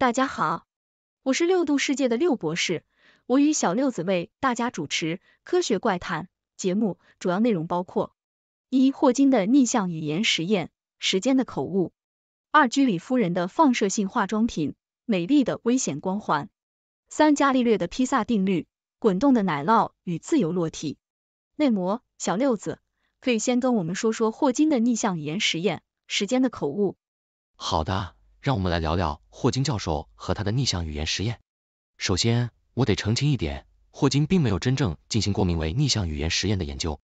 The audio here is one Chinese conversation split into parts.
大家好，我是六度世界的六博士，我与小六子为大家主持《科学怪谈》节目，主要内容包括：一、霍金的逆向语言实验，时间的口误；二、居里夫人的放射性化妆品，美丽的危险光环；三、伽利略的披萨定律，滚动的奶酪与自由落体。内模，小六子，可以先跟我们说说霍金的逆向语言实验，时间的口误。好的。让我们来聊聊霍金教授和他的逆向语言实验。首先，我得澄清一点，霍金并没有真正进行过名为逆向语言实验的研究。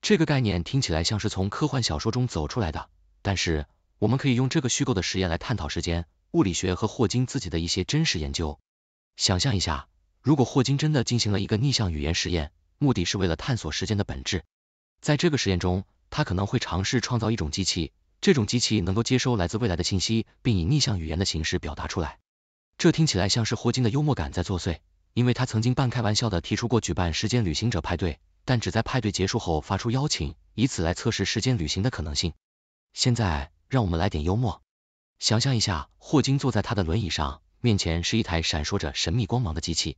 这个概念听起来像是从科幻小说中走出来的，但是我们可以用这个虚构的实验来探讨时间物理学和霍金自己的一些真实研究。想象一下，如果霍金真的进行了一个逆向语言实验，目的是为了探索时间的本质，在这个实验中，他可能会尝试创造一种机器。这种机器能够接收来自未来的信息，并以逆向语言的形式表达出来。这听起来像是霍金的幽默感在作祟，因为他曾经半开玩笑的提出过举办时间旅行者派对，但只在派对结束后发出邀请，以此来测试时间旅行的可能性。现在，让我们来点幽默。想象一下，霍金坐在他的轮椅上，面前是一台闪烁着神秘光芒的机器。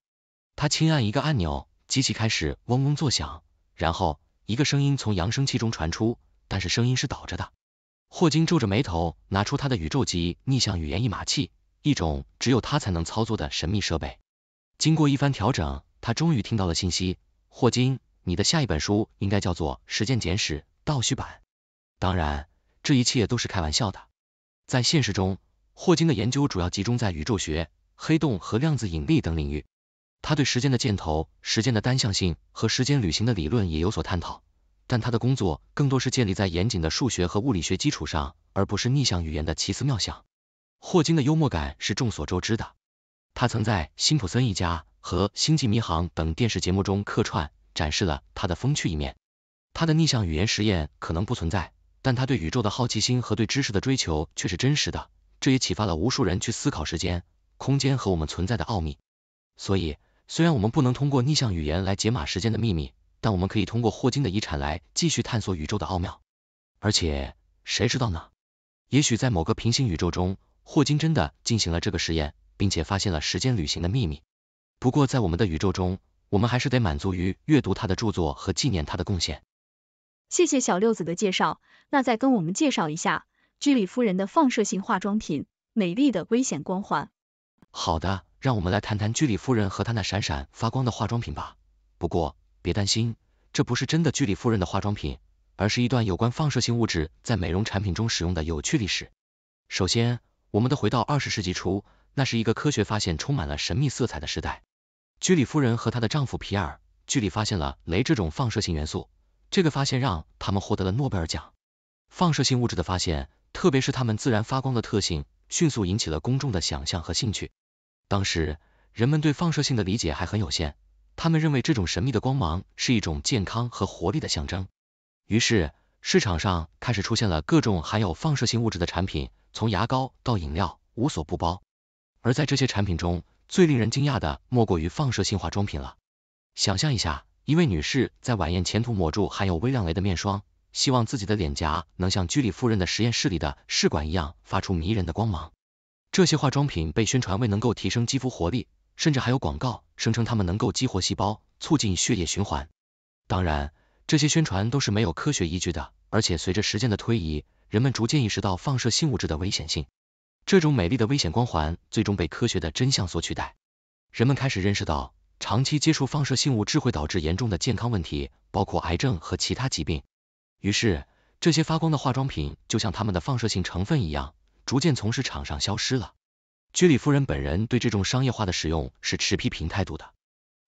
他轻按一个按钮，机器开始嗡嗡作响，然后一个声音从扬声器中传出，但是声音是倒着的。霍金皱着眉头，拿出他的宇宙级逆向语言译码器，一种只有他才能操作的神秘设备。经过一番调整，他终于听到了信息。霍金，你的下一本书应该叫做《时间简史》倒叙版。当然，这一切都是开玩笑的。在现实中，霍金的研究主要集中在宇宙学、黑洞和量子引力等领域。他对时间的箭头、时间的单向性和时间旅行的理论也有所探讨。但他的工作更多是建立在严谨的数学和物理学基础上，而不是逆向语言的奇思妙想。霍金的幽默感是众所周知的，他曾在《辛普森一家》和《星际迷航》等电视节目中客串，展示了他的风趣一面。他的逆向语言实验可能不存在，但他对宇宙的好奇心和对知识的追求却是真实的。这也启发了无数人去思考时间、空间和我们存在的奥秘。所以，虽然我们不能通过逆向语言来解码时间的秘密。但我们可以通过霍金的遗产来继续探索宇宙的奥妙，而且谁知道呢？也许在某个平行宇宙中，霍金真的进行了这个实验，并且发现了时间旅行的秘密。不过在我们的宇宙中，我们还是得满足于阅读他的著作和纪念他的贡献。谢谢小六子的介绍，那再跟我们介绍一下居里夫人的放射性化妆品，美丽的危险光环。好的，让我们来谈谈居里夫人和她那闪闪发光的化妆品吧。不过。别担心，这不是真的居里夫人的化妆品，而是一段有关放射性物质在美容产品中使用的有趣历史。首先，我们得回到二十世纪初，那是一个科学发现充满了神秘色彩的时代。居里夫人和她的丈夫皮尔居里发现了镭这种放射性元素，这个发现让他们获得了诺贝尔奖。放射性物质的发现，特别是它们自然发光的特性，迅速引起了公众的想象和兴趣。当时，人们对放射性的理解还很有限。他们认为这种神秘的光芒是一种健康和活力的象征，于是市场上开始出现了各种含有放射性物质的产品，从牙膏到饮料无所不包。而在这些产品中，最令人惊讶的莫过于放射性化妆品了。想象一下，一位女士在晚宴前涂抹住含有微量镭的面霜，希望自己的脸颊能像居里夫人的实验室里的试管一样发出迷人的光芒。这些化妆品被宣传为能够提升肌肤活力。甚至还有广告声称它们能够激活细胞，促进血液循环。当然，这些宣传都是没有科学依据的。而且随着时间的推移，人们逐渐意识到放射性物质的危险性。这种美丽的危险光环最终被科学的真相所取代。人们开始认识到，长期接触放射性物质会导致严重的健康问题，包括癌症和其他疾病。于是，这些发光的化妆品就像它们的放射性成分一样，逐渐从市场上消失了。居里夫人本人对这种商业化的使用是持批评态度的。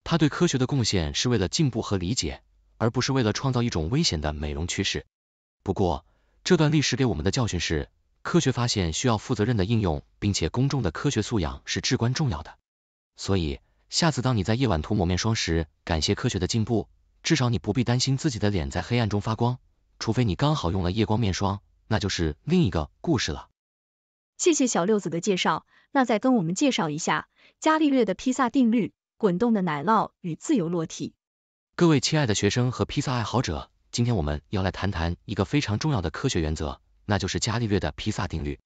她对科学的贡献是为了进步和理解，而不是为了创造一种危险的美容趋势。不过，这段历史给我们的教训是，科学发现需要负责任的应用，并且公众的科学素养是至关重要的。所以，下次当你在夜晚涂抹面霜时，感谢科学的进步，至少你不必担心自己的脸在黑暗中发光，除非你刚好用了夜光面霜，那就是另一个故事了。谢谢小六子的介绍，那再跟我们介绍一下伽利略的披萨定律、滚动的奶酪与自由落体。各位亲爱的学生和披萨爱好者，今天我们要来谈谈一个非常重要的科学原则，那就是伽利略的披萨定律。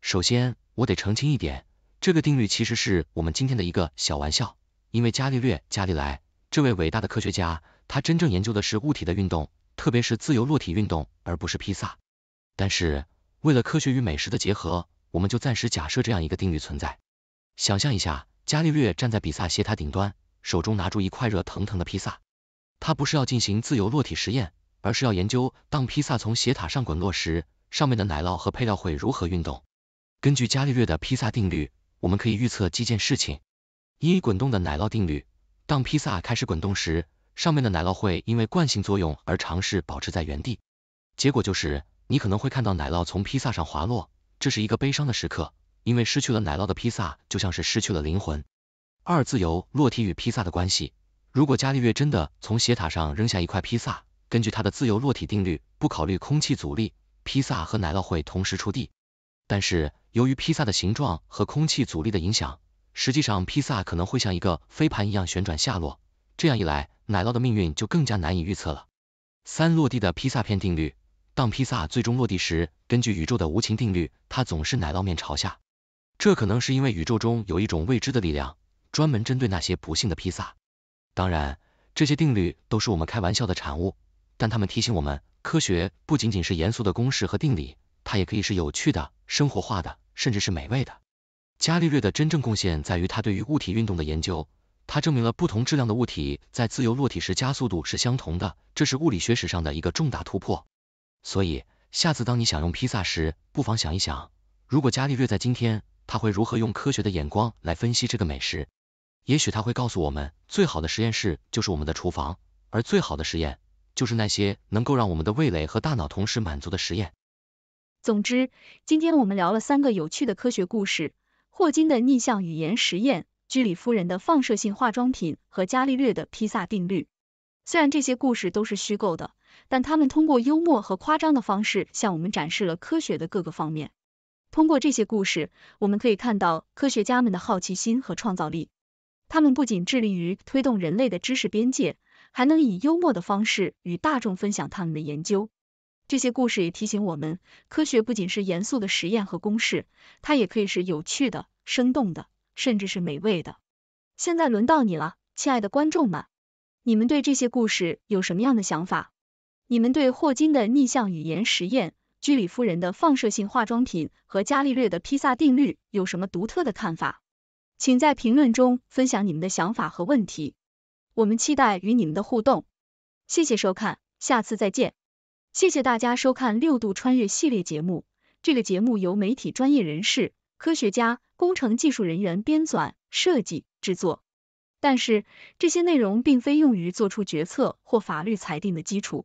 首先，我得澄清一点，这个定律其实是我们今天的一个小玩笑，因为伽利略伽利来这位伟大的科学家，他真正研究的是物体的运动，特别是自由落体运动，而不是披萨。但是，为了科学与美食的结合。我们就暂时假设这样一个定律存在，想象一下，伽利略站在比萨斜塔顶端，手中拿出一块热腾腾的披萨，他不是要进行自由落体实验，而是要研究当披萨从斜塔上滚落时，上面的奶酪和配料会如何运动。根据伽利略的披萨定律，我们可以预测几件事情：一、滚动的奶酪定律。当披萨开始滚动时，上面的奶酪会因为惯性作用而尝试保持在原地，结果就是你可能会看到奶酪从披萨上滑落。这是一个悲伤的时刻，因为失去了奶酪的披萨就像是失去了灵魂。二、自由落体与披萨的关系。如果伽利略真的从斜塔上扔下一块披萨，根据他的自由落体定律，不考虑空气阻力，披萨和奶酪会同时触地。但是由于披萨的形状和空气阻力的影响，实际上披萨可能会像一个飞盘一样旋转下落，这样一来，奶酪的命运就更加难以预测了。三、落地的披萨片定律。当披萨最终落地时，根据宇宙的无情定律，它总是奶酪面朝下。这可能是因为宇宙中有一种未知的力量，专门针对那些不幸的披萨。当然，这些定律都是我们开玩笑的产物，但他们提醒我们，科学不仅仅是严肃的公式和定理，它也可以是有趣的、生活化的，甚至是美味的。伽利略的真正贡献在于他对于物体运动的研究，他证明了不同质量的物体在自由落体时加速度是相同的，这是物理学史上的一个重大突破。所以，下次当你想用披萨时，不妨想一想，如果伽利略在今天，他会如何用科学的眼光来分析这个美食？也许他会告诉我们，最好的实验室就是我们的厨房，而最好的实验就是那些能够让我们的味蕾和大脑同时满足的实验。总之，今天我们聊了三个有趣的科学故事：霍金的逆向语言实验、居里夫人的放射性化妆品和伽利略的披萨定律。虽然这些故事都是虚构的。但他们通过幽默和夸张的方式向我们展示了科学的各个方面。通过这些故事，我们可以看到科学家们的好奇心和创造力。他们不仅致力于推动人类的知识边界，还能以幽默的方式与大众分享他们的研究。这些故事也提醒我们，科学不仅是严肃的实验和公式，它也可以是有趣的、生动的，甚至是美味的。现在轮到你了，亲爱的观众们，你们对这些故事有什么样的想法？你们对霍金的逆向语言实验、居里夫人的放射性化妆品和伽利略的披萨定律有什么独特的看法？请在评论中分享你们的想法和问题。我们期待与你们的互动。谢谢收看，下次再见。谢谢大家收看六度穿越系列节目。这个节目由媒体专业人士、科学家、工程技术人员编纂、设计、制作。但是这些内容并非用于做出决策或法律裁定的基础。